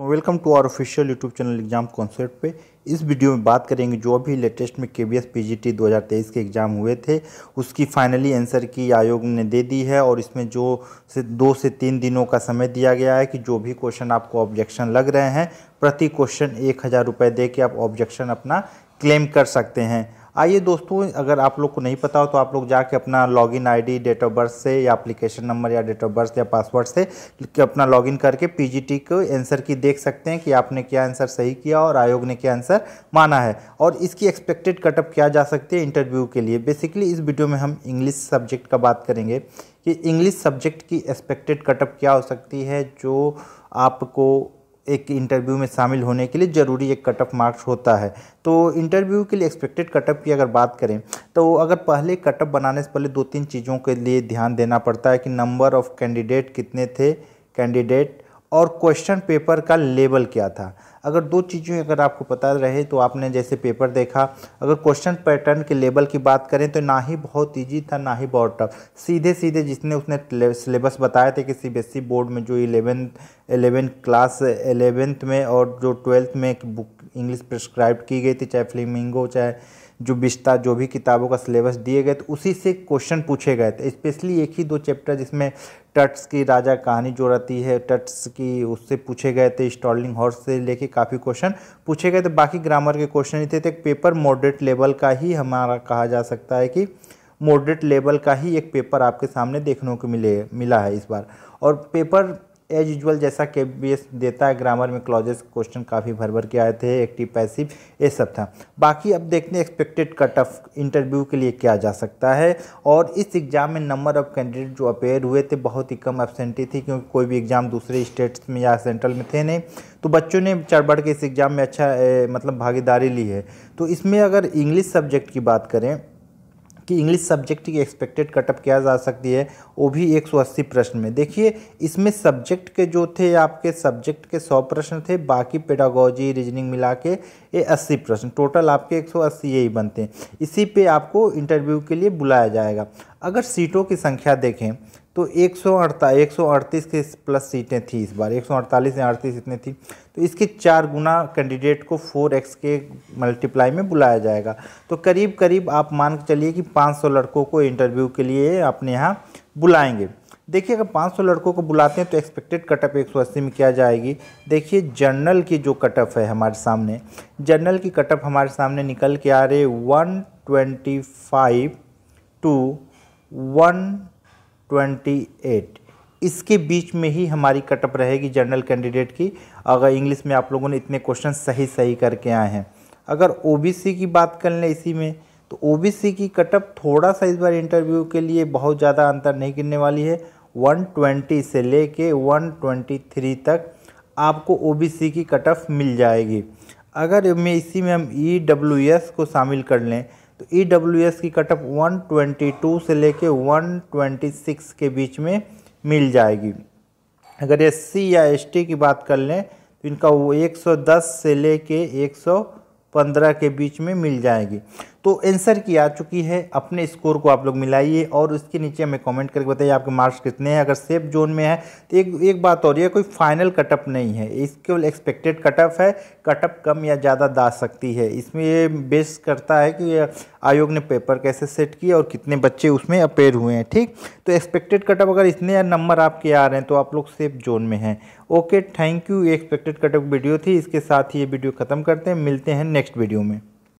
welcome to our official YouTube channel exam concept पे इस video में बात करेंगे जो भी लेटेस्ट में K V S P G T दो हज़ार तेईस के एग्ज़ाम हुए थे उसकी फाइनली आंसर की आयोग ने दे दी है और इसमें जो से दो से तीन दिनों का समय दिया गया है कि जो भी क्वेश्चन आपको ऑब्जेक्शन लग रहे हैं प्रति क्वेश्चन एक हज़ार रुपये दे के आप ऑब्जेक्शन अपना क्लेम कर सकते हैं आइए दोस्तों अगर आप लोग को नहीं पता हो तो आप लोग जाके अपना login ID date of birth से या एप्लीकेशन नंबर या डेट ऑफ बर्थ या पासवर्ड से अपना लॉगिन करके पीजीटी को आंसर की देख सकते हैं कि आपने क्या आंसर सही किया और आयोग ने क्या आंसर माना है और इसकी एक्सपेक्टेड कटअप क्या जा सकती है इंटरव्यू के लिए बेसिकली इस वीडियो में हम इंग्लिश सब्जेक्ट का बात करेंगे कि इंग्लिश सब्जेक्ट की एक्सपेक्टेड कटअप क्या हो सकती है जो आपको एक इंटरव्यू में शामिल होने के लिए ज़रूरी एक कट ऑफ मार्क्स होता है तो इंटरव्यू के लिए एक्सपेक्टेड कटअप की अगर बात करें तो अगर पहले कटअप बनाने से पहले दो तीन चीज़ों के लिए ध्यान देना पड़ता है कि नंबर ऑफ़ कैंडिडेट कितने थे कैंडिडेट और क्वेश्चन पेपर का लेवल क्या था अगर दो चीज़ें अगर आपको पता रहे तो आपने जैसे पेपर देखा अगर क्वेश्चन पैटर्न के लेवल की बात करें तो ना ही बहुत ईजी था ना ही बहुत टफ सीधे सीधे जिसने उसने सिलेबस बताए थे कि सी बोर्ड में जो इलेवेंथ एलेवेंथ क्लास एलेवेंथ में और जो ट्वेल्थ में बुक इंग्लिश प्रिस्क्राइब की गई थी चाहे फ्लेमिंगो चाहे जो बिश्ता जो भी किताबों का सिलेबस दिए गए तो उसी से क्वेश्चन पूछे गए थे स्पेशली एक ही दो चैप्टर जिसमें टट्स की राजा कहानी जो रहती है टट्स की उससे पूछे गए थे स्टॉलिंग हॉर्स से लेके काफ़ी क्वेश्चन पूछे गए थे बाकी ग्रामर के क्वेश्चन ही थे तो एक पेपर मॉडरेट लेवल का ही हमारा कहा जा सकता है कि मॉडरेट लेवल का ही एक पेपर आपके सामने देखने को मिले मिला है इस बार और पेपर एज यूजल जैसा के बी देता है ग्रामर में क्लॉजेस क्वेश्चन काफ़ी भर भर के आए थे एक्टिव पैसिव ये सब था बाकी अब देखते हैं एक्सपेक्टेड कट ऑफ इंटरव्यू के लिए क्या जा सकता है और इस एग्ज़ाम में नंबर ऑफ कैंडिडेट जो अपेयर हुए थे बहुत ही कम एबसेंटी थी क्योंकि कोई भी एग्ज़ाम दूसरे स्टेट्स में या सेंट्रल में थे नहीं तो बच्चों ने चढ़ बढ़ के इस एग्ज़ाम में अच्छा ए, मतलब भागीदारी ली है तो इसमें अगर इंग्लिश सब्जेक्ट की बात करें कि इंग्लिश सब्जेक्ट की एक्सपेक्टेड कटअप क्या जा सकती है वो भी 180 प्रश्न में देखिए इसमें सब्जेक्ट के जो थे आपके सब्जेक्ट के 100 प्रश्न थे बाकी पेडागोजी रीजनिंग मिला के ये 80 प्रश्न टोटल आपके 180 यही बनते हैं इसी पे आपको इंटरव्यू के लिए बुलाया जाएगा अगर सीटों की संख्या देखें तो एक सौ अड़तालीस के प्लस सीटें थी इस बार एक सौ अड़तालीस या अड़तीस इतने थी तो इसके चार गुना कैंडिडेट को फोर एक्स के मल्टीप्लाई में बुलाया जाएगा तो करीब करीब आप मान के चलिए कि पाँच सौ लड़कों को इंटरव्यू के लिए अपने यहाँ बुलाएंगे देखिए अगर 500 लड़कों को बुलाते हैं तो एक्सपेक्टेड कटअप 180 में किया जाएगी देखिए जर्नल की जो कटअप है हमारे सामने जर्नल की कटअप हमारे सामने निकल के आ रहे one twenty five to one 28 इसके बीच में ही हमारी कटअप रहेगी जनरल कैंडिडेट की अगर इंग्लिश में आप लोगों ने इतने क्वेश्चन सही सही करके आए हैं अगर ओबीसी की बात कर लें इसी में तो ओबीसी की कटअप थोड़ा सा इस बार इंटरव्यू के लिए बहुत ज़्यादा अंतर नहीं गिरने वाली है 120 से ले कर वन तक आपको ओ की कटअप मिल जाएगी अगर में इसी में हम ई e को शामिल कर लें तो ई e की कट ऑफ वन से लेके 126 के बीच में मिल जाएगी अगर एस या एस की बात कर लें तो इनका वो 110 से लेके 115 के बीच में मिल जाएगी तो आंसर की आ चुकी है अपने स्कोर को आप लोग मिलाइए और उसके नीचे हमें कमेंट करके बताइए आपके मार्क्स कितने हैं अगर सेफ जोन में है तो एक एक बात और यह कोई फाइनल कटअप नहीं है इसके एक्सपेक्टेड कटअप है कटअप कम या ज़्यादा दा सकती है इसमें ये बेस करता है कि आयोग ने पेपर कैसे सेट किया और कितने बच्चे उसमें अपेयर हुए हैं ठीक तो एक्सपेक्टेड कटअप अगर इतने नंबर आपके आ रहे हैं तो आप लोग सेफ जोन में हैं ओके थैंक यू ये एक्सपेक्टेड कटअप वीडियो थी इसके साथ ही ये वीडियो ख़त्म करते हैं मिलते हैं नेक्स्ट वीडियो में